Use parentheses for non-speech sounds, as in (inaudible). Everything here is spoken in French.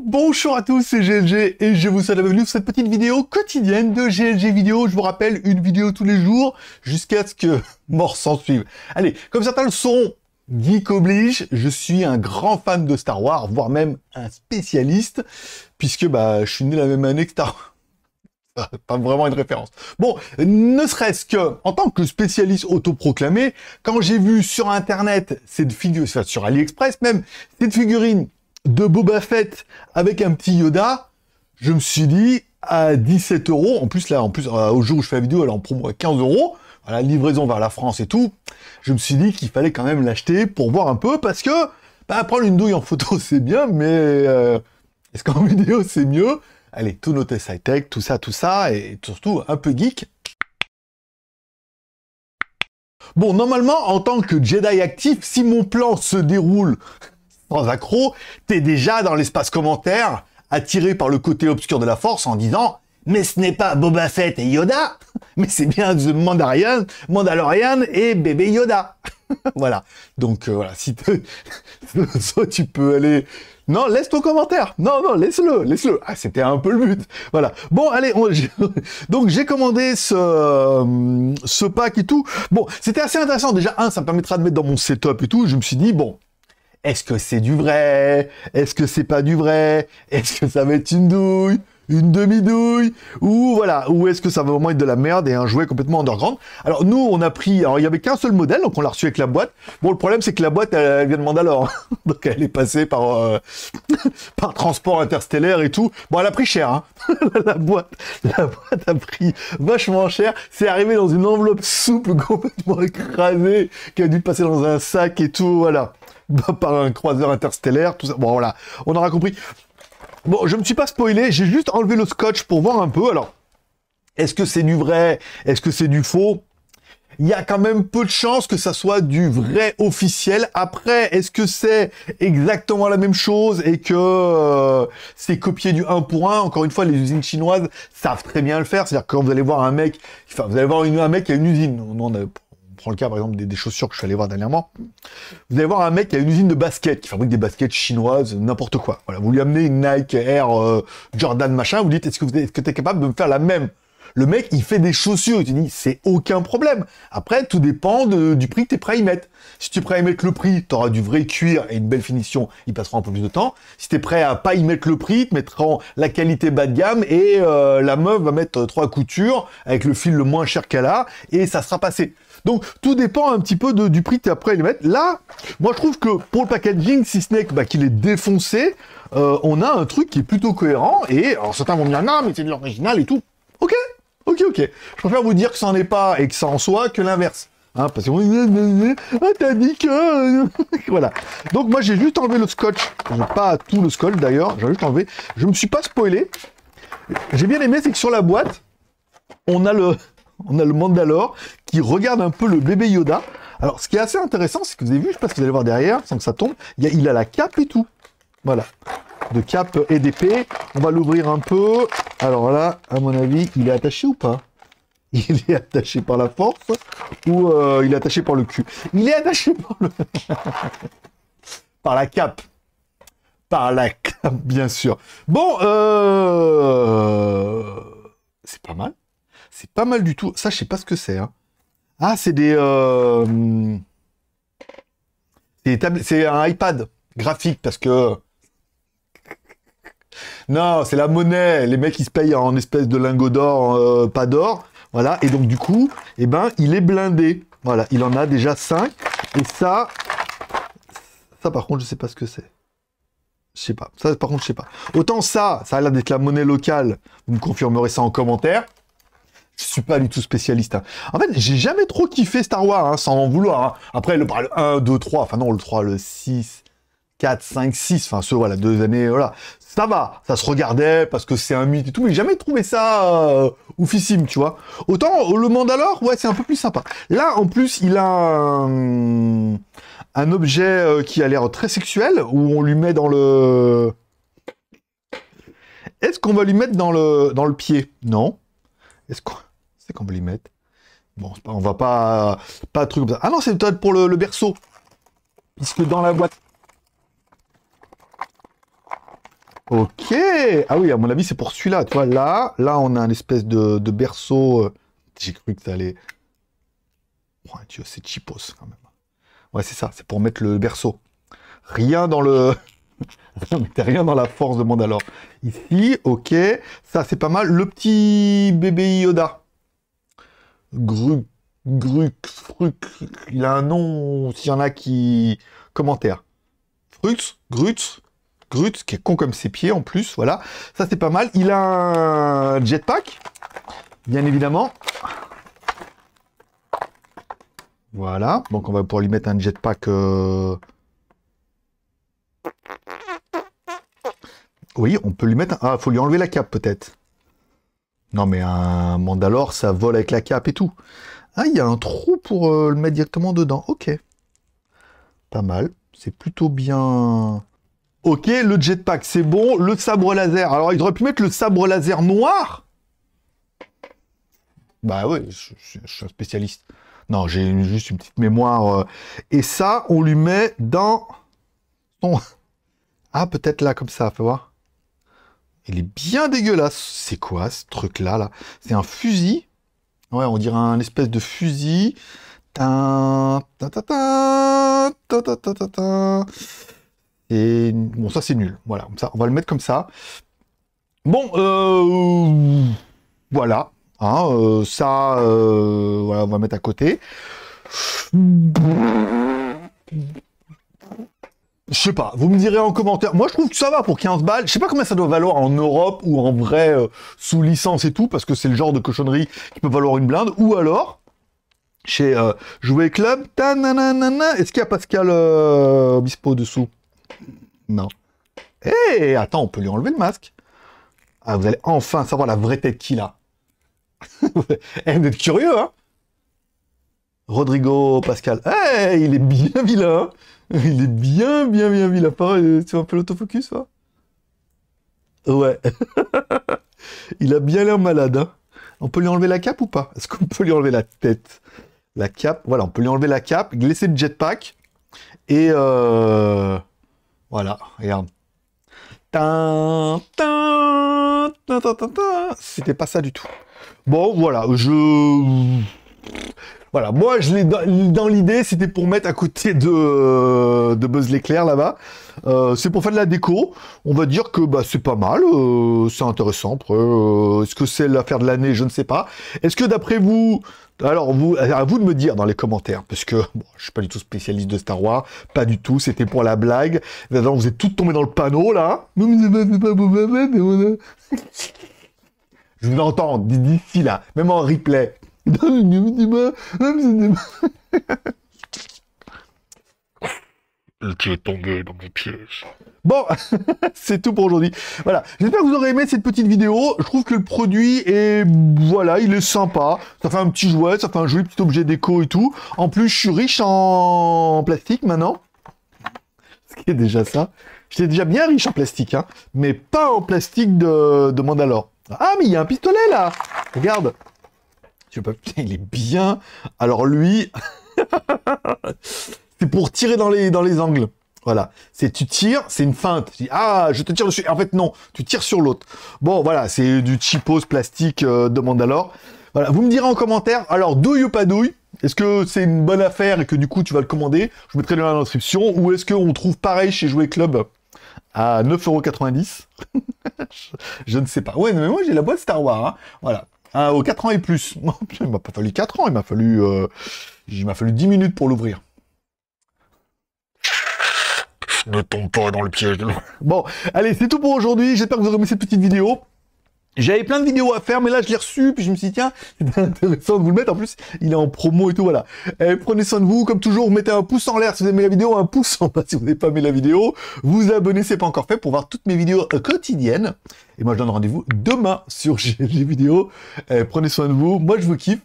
Bonjour à tous, c'est GLG et je vous souhaite la bienvenue sur cette petite vidéo quotidienne de GLG Vidéo. Je vous rappelle, une vidéo tous les jours jusqu'à ce que (laughs) mort s'en suive. Allez, comme certains le sont, geek oblige, je suis un grand fan de Star Wars, voire même un spécialiste, puisque bah, je suis né la même année que Star Wars. (laughs) pas vraiment une référence. Bon, ne serait-ce que, en tant que spécialiste autoproclamé, quand j'ai vu sur Internet cette figure, sur AliExpress même, cette figurine de Boba Fett avec un petit Yoda, je me suis dit, à 17 euros, en plus là, en plus, euh, au jour où je fais la vidéo, elle en promo à 15 euros, voilà la livraison vers la France et tout, je me suis dit qu'il fallait quand même l'acheter pour voir un peu, parce que, bah, prendre une douille en photo, (laughs) c'est bien, mais euh, est-ce qu'en (laughs) vidéo, c'est mieux Allez, tout nos high-tech, tout ça, tout ça, et surtout un peu geek. Bon, normalement, en tant que Jedi actif, si mon plan se déroule sans accro, t'es déjà dans l'espace commentaire, attiré par le côté obscur de la force en disant mais ce n'est pas Boba Fett et Yoda, (laughs) mais c'est bien The Mandalorian, Mandalorian et bébé Yoda. (laughs) voilà. Donc euh, voilà, si (laughs) tu peux aller. Non, laisse ton commentaire. Non, non, laisse-le, laisse-le. Ah, c'était un peu le but. Voilà. Bon, allez. (laughs) Donc j'ai commandé ce euh, ce pack et tout. Bon, c'était assez intéressant. Déjà, un, ça me permettra de mettre dans mon setup et tout. Je me suis dit bon, est-ce que c'est du vrai Est-ce que c'est pas du vrai Est-ce que ça va être une douille une demi-douille, ou voilà, ou est-ce que ça va vraiment être de la merde et un jouet complètement underground. Alors nous, on a pris, alors il n'y avait qu'un seul modèle, donc on l'a reçu avec la boîte. Bon, le problème, c'est que la boîte, elle, vient de Mandalore, (laughs) donc elle est passée par, euh, (laughs) par transport interstellaire et tout. Bon, elle a pris cher, hein. (laughs) la, boîte, la boîte a pris vachement cher. C'est arrivé dans une enveloppe souple, complètement écrasée, qui a dû passer dans un sac et tout, voilà. Bah, par un croiseur interstellaire, tout ça. Bon, voilà, on aura compris. Bon, je ne me suis pas spoilé, j'ai juste enlevé le scotch pour voir un peu. Alors, est-ce que c'est du vrai Est-ce que c'est du faux il y a quand même peu de chances que ça soit du vrai officiel. Après, est-ce que c'est exactement la même chose et que euh, c'est copié du 1 pour 1 Encore une fois, les usines chinoises savent très bien le faire. C'est-à-dire que quand vous allez voir un mec, enfin, vous allez voir un mec qui a une usine. On a Prends le cas, par exemple, des, chaussures que je suis allé voir dernièrement. Vous allez voir un mec qui a une usine de baskets, qui fabrique des baskets chinoises, n'importe quoi. Voilà, vous lui amenez une Nike Air euh, Jordan machin, vous dites, est-ce que vous êtes, es capable de me faire la même le mec, il fait des chaussures. Tu dit, c'est aucun problème. Après, tout dépend du prix que tu es prêt à y mettre. Si tu es prêt à y mettre le prix, tu auras du vrai cuir et une belle finition. Il passera un peu plus de temps. Si tu es prêt à pas y mettre le prix, tu mettras la qualité bas de gamme et euh, la meuf va mettre trois coutures avec le fil le moins cher qu'elle a et ça sera passé. Donc tout dépend un petit peu du prix que tu es prêt à y mettre. Là, moi je trouve que pour le packaging, si ce n'est bah, qu'il est défoncé, euh, on a un truc qui est plutôt cohérent et alors certains vont me dire non mais c'est de l'original et tout. Ok, ok. Je préfère vous dire que ça n'en est pas et que ça en soit que l'inverse. Hein, parce que... Ah, t'as dit que... Euh, (laughs) voilà. Donc moi, j'ai juste enlevé le scotch. Pas tout le scotch, d'ailleurs. J'ai juste enlevé. Je me suis pas spoilé. J'ai bien aimé, c'est que sur la boîte, on a le... (laughs) On a le Mandalore qui regarde un peu le bébé Yoda. Alors, ce qui est assez intéressant, c'est que vous avez vu, je sais pas si vous allez voir derrière, sans que ça tombe, il il a la cape et tout. Voilà de cap et d'épée. On va l'ouvrir un peu. Alors là, à mon avis, il est attaché ou pas (laughs) il est attaché par la force ou euh, il est attaché par le cul Il est attaché par le... (laughs) par la cape. Par la cape, bien sûr. Bon, euh... c'est pas mal. C'est pas mal du tout. Ça, je sais pas ce que c'est. Hein. Ah, c'est des... Euh, c'est un iPad graphique parce que non, c'est la monnaie. Les mecs, ils se payent en espèce de lingots d'or, euh, pas d'or. Voilà. Et donc, du coup, eh ben, il est blindé. Voilà. Il en a déjà 5. Et ça, ça, par contre, je sais pas ce que c'est. Je sais pas. Ça, par contre, je sais pas. Autant ça, ça a l'air d'être la monnaie locale. Vous me confirmerez ça en commentaire. Je suis pas du tout spécialiste. Hein. En fait, j'ai jamais trop kiffé Star Wars, hein, sans en vouloir. Hein. Après, le, le, 1, 2, 3, enfin non, le 3, le 6, 4, 5, 6, enfin ceux, voilà, deux années, voilà. Ça va, ça se regardait parce que c'est un mythe et tout, mais jamais trouvé ça euh, oufissime, tu vois. Autant euh, le Mandalore, ouais, c'est un peu plus sympa. Là, en plus, il a un, objet euh, qui a l'air très sexuel, où on lui met dans le... Est-ce qu'on va lui mettre dans le, dans le pied Non. Est-ce qu'on qu'on va lui mettre Bon, on va pas... Pas un truc comme ça. Ah non, c'est peut-être pour le berceau. Puisque dans la boîte... Ok Ah oui, à mon avis, c'est pour celui-là. Tu vois, là, là, on a une espèce de, berceau. Euh, j'ai cru que ça allait... Oh, c'est chipos quand même. Ouais, c'est ça. C'est pour mettre le berceau. Rien dans le... (laughs) rien dans la force de alors. Ici, ok. Ça, c'est pas mal. Le petit bébé Yoda. Gru... Grux... Il a un nom, s'il y en a qui... Commentaire. Frux grutz, Grut, qui est con comme ses pieds en plus, voilà. Ça, c'est pas mal. Il a un jetpack, bien évidemment. Voilà, donc on va pouvoir lui mettre un jetpack... Euh, oui, on peut lui mettre... Un... Ah, faut lui enlever la cape, peut-être. Non, mais un Mandalore, ça vole avec la cape et tout. Ah, il y a un trou pour euh, le mettre directement dedans. Ok. Pas mal. C'est plutôt bien... Ok, le jetpack, c'est bon. Le sabre laser. Alors, il aurait pu mettre le sabre laser noir Bah oui, je, suis un spécialiste. Non, j'ai juste une petite mémoire. Euh. et ça, on lui met dans... (laughs) Ah, peut-être là, comme ça, faut voir. Il est bien dégueulasse. C'est quoi ce truc-là là, C'est un fusil. Ouais, on dirait un espèce de fusil. -ta -ta et bon, ça c'est nul. Voilà, ça, on va le mettre comme ça. Bon, euh, voilà. Hein, euh, ça, euh, voilà, on va mettre à côté. Je sais pas, vous me direz en commentaire. Moi, je trouve que ça va pour 15 balles. Je sais pas combien ça doit valoir en Europe ou en vrai euh, sous licence et tout, parce que c'est le genre de cochonnerie qui peut valoir une blinde. Ou alors, chez Jouer Club, est-ce qu'il y a Pascal Bispo dessous non. Hé, eh, attends, on peut lui enlever le masque. Ah, vous allez enfin savoir la vraie tête qu'il a. (laughs) Eh, vous êtes curieux, hein Rodrigo Pascal. Eh, il est bien vilain. Il est bien, bien, bien vilain. Pareil, euh, tu un peu l'autofocus, Ouais. (laughs) il a bien l'air malade. Hein. On peut lui enlever la cape ou pas Est-ce qu'on peut lui enlever la tête La cape, voilà, on peut lui enlever la cape, glisser le jetpack et... Euh, voilà, regarde. C'était pas ça du tout. Bon, voilà, je... Voilà, moi, je l'ai dans l'idée, c'était pour mettre à côté de, de Buzz l'éclair là-bas. Euh, c'est pour faire de la déco. On va dire que bah, c'est pas mal, euh, c'est intéressant. Euh, est-ce que c'est l'affaire de l'année Je ne sais pas. Est-ce que d'après vous, alors vous, à vous de me dire dans les commentaires, parce que bon, je suis pas du tout spécialiste de Star Wars, pas du tout. C'était pour la blague. vous êtes tous tombés dans le panneau là. Je vous entends d'ici là, même en replay tombé dans Bon, (laughs) c'est tout pour aujourd'hui. Voilà, j'espère que vous aurez aimé cette petite vidéo. Je trouve que le produit est, voilà, il est sympa. Ça fait un petit jouet, ça fait un joli petit objet déco et tout. En plus, je suis riche en, plastique maintenant. Ce qui est déjà ça. J'étais déjà bien riche en plastique, hein, mais pas en plastique de, de Mandalore. Ah, mais il y a un pistolet là Regarde tu pas, il est bien. Alors lui, (laughs) c'est pour tirer dans les, dans les angles. Voilà. C'est tu tires, c'est une feinte. ah, je te tire dessus. En fait non, tu tires sur l'autre. Bon voilà, c'est du chipos plastique euh, demande alors. Voilà, vous me direz en commentaire. Alors douille ou pas douille Est-ce que c'est une bonne affaire et que du coup tu vas le commander Je mettrai le lien dans l'inscription. description. Ou est-ce qu'on trouve pareil chez Jouet Club à 9,90€ (laughs) Je ne sais pas. Ouais, mais moi j'ai la boîte Star Wars. Hein. Voilà. Hein, aux 4 ans et plus. (laughs) il m'a pas fallu 4 ans, il m'a fallu, euh, m'a fallu 10 minutes pour l'ouvrir. Ne tombe pas dans le piège. Bon, allez, c'est tout pour aujourd'hui. J'espère que vous aurez aimé cette petite vidéo. J'avais plein de vidéos à faire, mais là, je l'ai reçu, puis je me suis dit, tiens, c'est intéressant de vous le mettre. En plus, il est en promo et tout, voilà. Eh, prenez soin de vous. Comme toujours, mettez un pouce en l'air si vous aimez la vidéo, un pouce en bas si vous n'avez pas aimé la vidéo. Vous abonnez, c'est pas encore fait, pour voir toutes mes vidéos euh, quotidiennes. Et moi, je donne rendez-vous demain sur les Vidéo. Eh, prenez soin de vous. Moi, je vous kiffe.